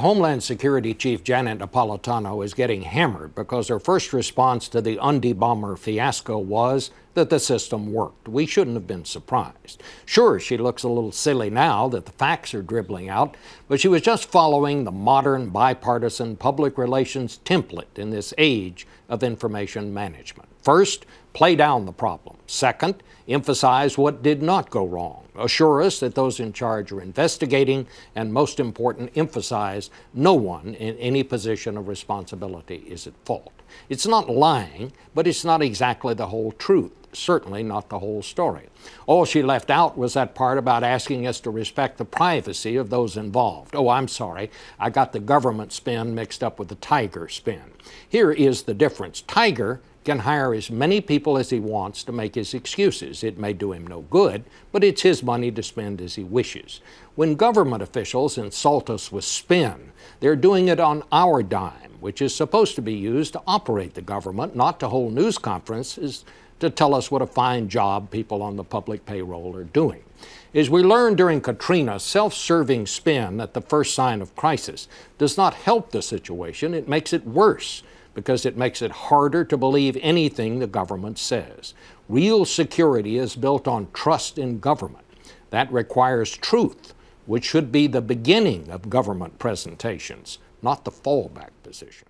Homeland Security Chief Janet Napolitano is getting hammered because her first response to the Undy bomber fiasco was that the system worked. We shouldn't have been surprised. Sure, she looks a little silly now that the facts are dribbling out, but she was just following the modern bipartisan public relations template in this age of information management. First, play down the problem. Second, emphasize what did not go wrong assure us that those in charge are investigating and, most important, emphasize no one in any position of responsibility is at fault. It's not lying, but it's not exactly the whole truth certainly not the whole story. All she left out was that part about asking us to respect the privacy of those involved. Oh, I'm sorry, I got the government spin mixed up with the Tiger spin. Here is the difference Tiger can hire as many people as he wants to make his excuses. It may do him no good, but it's his money to spend as he wishes. When government officials insult us with spin, they're doing it on our dime, which is supposed to be used to operate the government, not to hold news conferences to tell us what a fine job people on the public payroll are doing. As we learned during Katrina, self serving spin at the first sign of crisis does not help the situation, it makes it worse because it makes it harder to believe anything the government says. Real security is built on trust in government. That requires truth, which should be the beginning of government presentations, not the fallback position.